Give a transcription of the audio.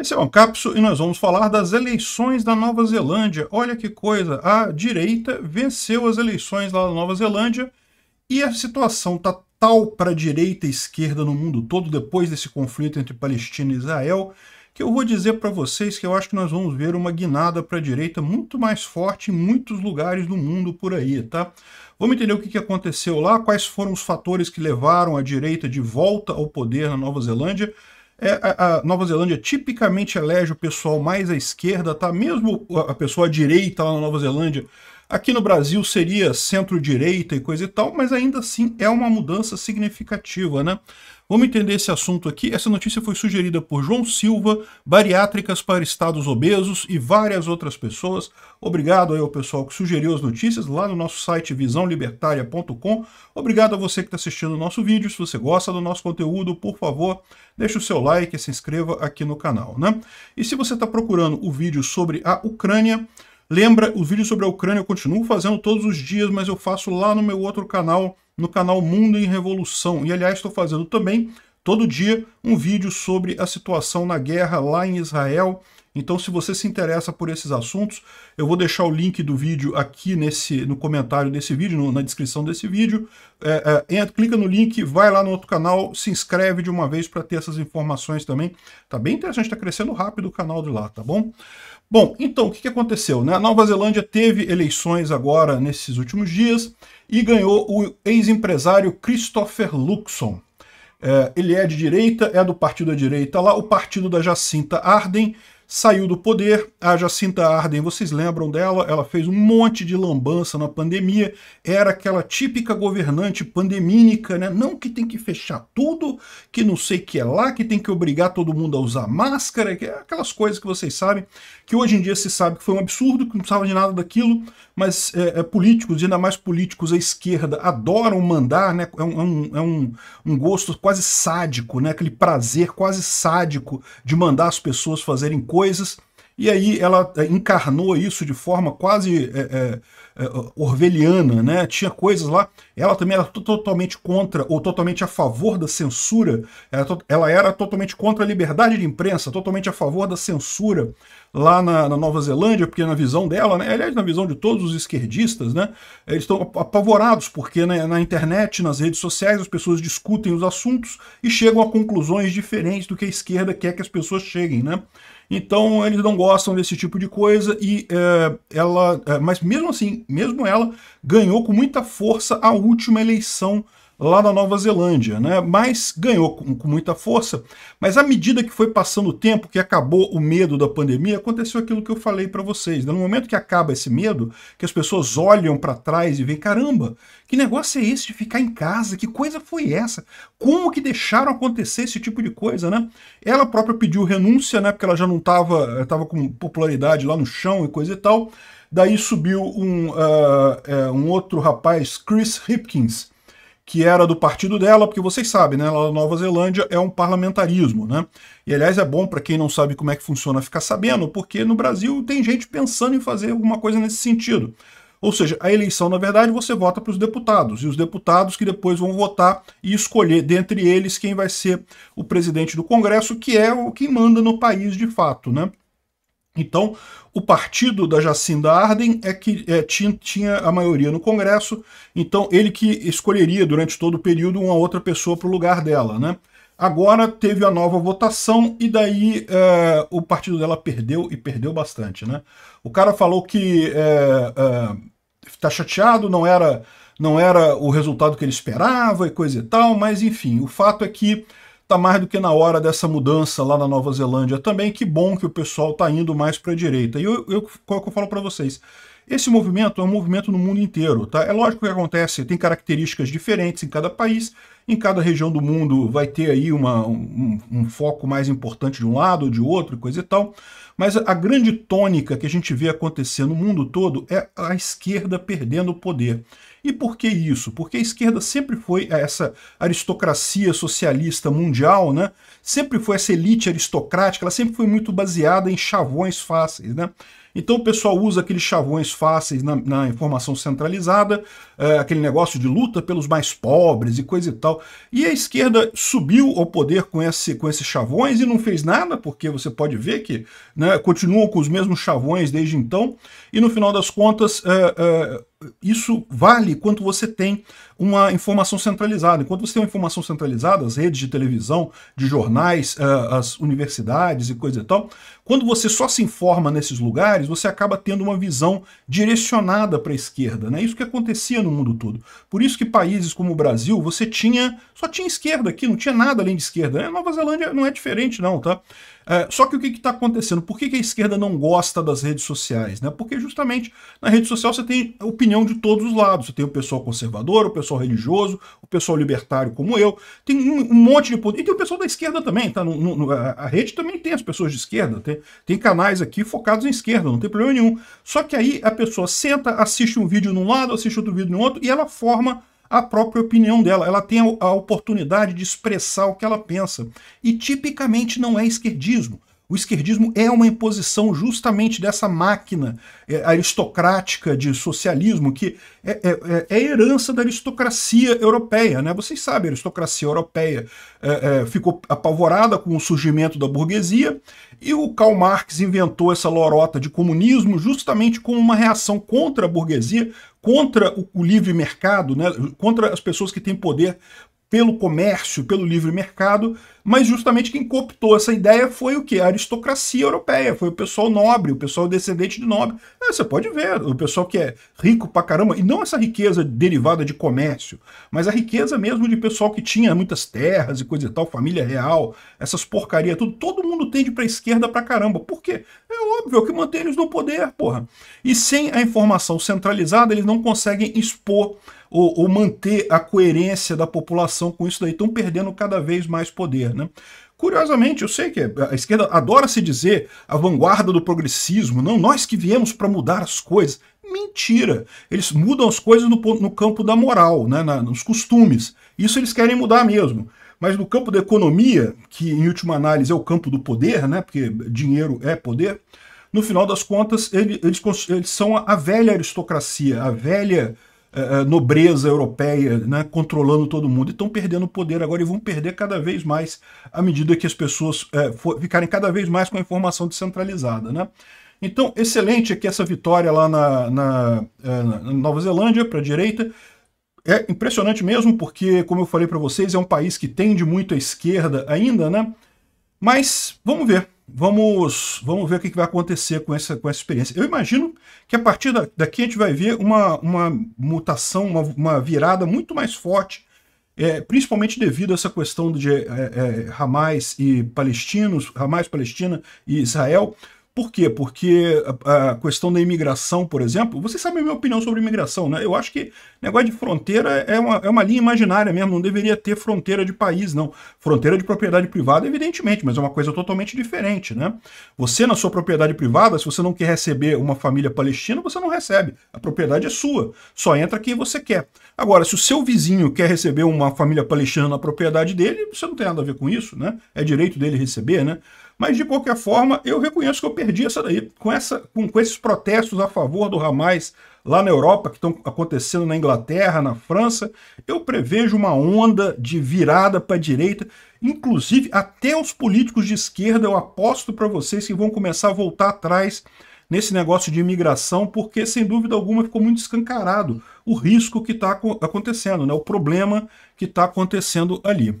Esse é o capso e nós vamos falar das eleições da Nova Zelândia. Olha que coisa, a direita venceu as eleições lá na Nova Zelândia e a situação tá tal para a direita e esquerda no mundo todo depois desse conflito entre Palestina e Israel que eu vou dizer para vocês que eu acho que nós vamos ver uma guinada para a direita muito mais forte em muitos lugares do mundo por aí, tá? Vamos entender o que aconteceu lá, quais foram os fatores que levaram a direita de volta ao poder na Nova Zelândia é, a, a, Nova Zelândia tipicamente elege o pessoal mais à esquerda, tá? Mesmo a pessoa à direita lá na Nova Zelândia Aqui no Brasil seria centro-direita e coisa e tal, mas ainda assim é uma mudança significativa, né? Vamos entender esse assunto aqui. Essa notícia foi sugerida por João Silva, bariátricas para estados obesos e várias outras pessoas. Obrigado aí ao pessoal que sugeriu as notícias lá no nosso site visãolibertaria.com. Obrigado a você que está assistindo o nosso vídeo. Se você gosta do nosso conteúdo, por favor, deixe o seu like e se inscreva aqui no canal, né? E se você está procurando o vídeo sobre a Ucrânia, Lembra, os vídeos sobre a Ucrânia eu continuo fazendo todos os dias, mas eu faço lá no meu outro canal, no canal Mundo em Revolução. E aliás, estou fazendo também todo dia um vídeo sobre a situação na guerra lá em Israel então, se você se interessa por esses assuntos, eu vou deixar o link do vídeo aqui nesse, no comentário desse vídeo, no, na descrição desse vídeo. É, é, entra, clica no link, vai lá no outro canal, se inscreve de uma vez para ter essas informações também. Tá bem interessante, está crescendo rápido o canal de lá, tá bom? Bom, então, o que, que aconteceu? Né? A Nova Zelândia teve eleições agora nesses últimos dias e ganhou o ex-empresário Christopher Luxon. É, ele é de direita, é do partido da direita lá, o partido da Jacinta Arden, saiu do poder. A Jacinta Arden, vocês lembram dela? Ela fez um monte de lambança na pandemia, era aquela típica governante pandemínica, né? Não que tem que fechar tudo, que não sei que é lá, que tem que obrigar todo mundo a usar máscara, que é aquelas coisas que vocês sabem, que hoje em dia se sabe que foi um absurdo, que não precisava de nada daquilo, mas é, é, políticos, ainda mais políticos à esquerda, adoram mandar, né? É um, é um, é um gosto quase sádico, né? Aquele prazer quase sádico de mandar as pessoas fazerem coisas coisas. E aí ela eh, encarnou isso de forma quase é, eh, é, eh, é, orveliana, né? Tinha coisas lá. Ela também era totalmente contra ou totalmente a favor da censura. Ela, ela era totalmente contra a liberdade de imprensa, totalmente a favor da censura lá na, na Nova Zelândia, porque na visão dela, né? aliás, na visão de todos os esquerdistas, né? Eles estão apavorados porque né, na internet, nas redes sociais, as pessoas discutem os assuntos e chegam a conclusões diferentes do que a esquerda quer que as pessoas cheguem, né? Então eles não gostam desse tipo de coisa e é, ela, é, mas mesmo assim, mesmo ela ganhou com muita força a última eleição lá na Nova Zelândia, né? Mas ganhou com, com, muita força. Mas à medida que foi passando o tempo, que acabou o medo da pandemia, aconteceu aquilo que eu falei para vocês. Né? No momento que acaba esse medo, que as pessoas olham para trás e veem, caramba, que negócio é esse de ficar em casa? Que coisa foi essa? Como que deixaram acontecer esse tipo de coisa, né? Ela própria pediu renúncia, né? Porque ela já não estava, estava eh, com popularidade lá no chão e coisa e tal. Daí subiu um, uh, uh, um outro rapaz, Chris Hipkins, que era do partido dela, porque vocês sabem, né, lá na Nova Zelândia é um parlamentarismo, né? E aliás é bom para quem não sabe como é que funciona ficar sabendo, porque no Brasil tem gente pensando em fazer alguma coisa nesse sentido. Ou seja, a eleição, na verdade, você vota para os deputados, e os deputados que depois vão votar e escolher dentre eles quem vai ser o presidente do Congresso, que é o que manda no país de fato, né? Então, o partido da Jacinda Arden é que é, tinha, tinha, a maioria no Congresso, então ele que escolheria durante todo o período uma outra pessoa para o lugar dela. Né? Agora teve a nova votação e daí é, o partido dela perdeu e perdeu bastante. Né? O cara falou que está é, é tá chateado, não era, não era o resultado que ele esperava e coisa e tal, mas enfim, o fato é que Tá mais do que na hora dessa mudança lá na Nova Zelândia também. Que bom que o pessoal tá indo mais para a direita. E eu, eu, qual é que eu falo para vocês? Esse movimento é um movimento no mundo inteiro, tá? É lógico que acontece, tem características diferentes em cada país, em cada região do mundo vai ter aí uma, um, um foco mais importante de um lado ou de outro, coisa e tal. Mas a grande tônica que a gente vê acontecer no mundo todo é a esquerda perdendo o poder. E por que isso? Porque a esquerda sempre foi essa aristocracia socialista mundial, né? Sempre foi essa elite aristocrática, ela sempre foi muito baseada em chavões fáceis, né? Então o pessoal usa aqueles chavões fáceis na, na informação centralizada, é, aquele negócio de luta pelos mais pobres e coisa e tal. E a esquerda subiu ao poder com, esse, com esses chavões e não fez nada, porque você pode ver que né, continuam com os mesmos chavões desde então. E no final das contas, é, é isso vale quando você tem uma informação centralizada. Enquanto você tem uma informação centralizada, as redes de televisão, de jornais, eh, as universidades e coisa e tal, quando você só se informa nesses lugares, você acaba tendo uma visão direcionada para a esquerda. Né? Isso que acontecia no mundo todo. Por isso que países como o Brasil, você tinha só tinha esquerda aqui, não tinha nada além de esquerda. Né? Nova Zelândia não é diferente não, tá? É, só que o que está acontecendo? Por que, que, a esquerda não gosta das redes sociais? Né? Porque justamente na rede social você tem opinião de todos os lados. Você tem o pessoal conservador, o pessoal religioso, o pessoal libertário como eu. Tem um, um monte de... E tem o pessoal da esquerda também. Tá? No, no, a rede também tem as pessoas de esquerda. Tem, tem canais aqui focados em esquerda, não tem problema nenhum. Só que aí a pessoa senta, assiste um vídeo num lado, assiste outro vídeo no outro e ela forma a própria opinião dela. Ela tem a oportunidade de expressar o que ela pensa. E tipicamente não é esquerdismo. O esquerdismo é uma imposição justamente dessa máquina é, aristocrática de socialismo que é, é, é, é herança da aristocracia europeia. Né? Vocês sabem, a aristocracia europeia é, é, ficou apavorada com o surgimento da burguesia e o Karl Marx inventou essa lorota de comunismo justamente como uma reação contra a burguesia, contra o, o livre mercado, né? contra as pessoas que têm poder pelo comércio, pelo livre mercado, mas justamente quem cooptou essa ideia foi o que? A aristocracia europeia, foi o pessoal nobre, o pessoal descendente de nobre. É, você pode ver, o pessoal que é rico pra caramba, e não essa riqueza derivada de comércio, mas a riqueza mesmo de pessoal que tinha muitas terras e coisa e tal, família real, essas porcaria tudo, todo mundo tende pra esquerda pra caramba. Por quê? É óbvio, é o que mantém eles no poder, porra. E sem a informação centralizada, eles não conseguem expor ou, ou manter a coerência da população com isso daí. Estão perdendo cada vez mais poder. Né? Curiosamente, eu sei que a esquerda adora se dizer a vanguarda do progressismo, não nós que viemos para mudar as coisas. Mentira! Eles mudam as coisas no, no campo da moral, né, na, nos costumes. Isso eles querem mudar mesmo. Mas no campo da economia, que em última análise é o campo do poder, né, porque dinheiro é poder, no final das contas, eles, eles são a velha aristocracia, a velha eh, eh, nobreza europeia né, controlando todo mundo e estão perdendo poder agora e vão perder cada vez mais à medida que as pessoas eh, for, ficarem cada vez mais com a informação descentralizada. Né? Então, excelente aqui essa vitória lá na, na, na Nova Zelândia, para a direita. É impressionante mesmo, porque, como eu falei para vocês, é um país que tende muito à esquerda ainda, né? Mas vamos ver vamos, vamos ver o que vai acontecer com essa, com essa experiência. Eu imagino que a partir daqui a gente vai ver uma, uma mutação, uma, uma virada muito mais forte, é, principalmente devido a essa questão de é, é, Hamas e palestinos, Hamas, Palestina e Israel, por quê? Porque a, a, questão da imigração, por exemplo, vocês sabem a minha opinião sobre imigração, né? Eu acho que negócio de fronteira é uma, é uma linha imaginária mesmo, não deveria ter fronteira de país, não. Fronteira de propriedade privada, evidentemente, mas é uma coisa totalmente diferente, né? Você, na sua propriedade privada, se você não quer receber uma família palestina, você não recebe. A propriedade é sua, só entra quem você quer. Agora, se o seu vizinho quer receber uma família palestina na propriedade dele, você não tem nada a ver com isso, né? É direito dele receber, né? Mas, de qualquer forma, eu reconheço que eu perdi essa daí. Com, essa, com, com esses protestos a favor do Hamas lá na Europa, que estão acontecendo na Inglaterra, na França, eu prevejo uma onda de virada para a direita. Inclusive, até os políticos de esquerda, eu aposto para vocês que vão começar a voltar atrás nesse negócio de imigração, porque sem dúvida alguma ficou muito escancarado o risco que está acontecendo, né? o problema que está acontecendo ali.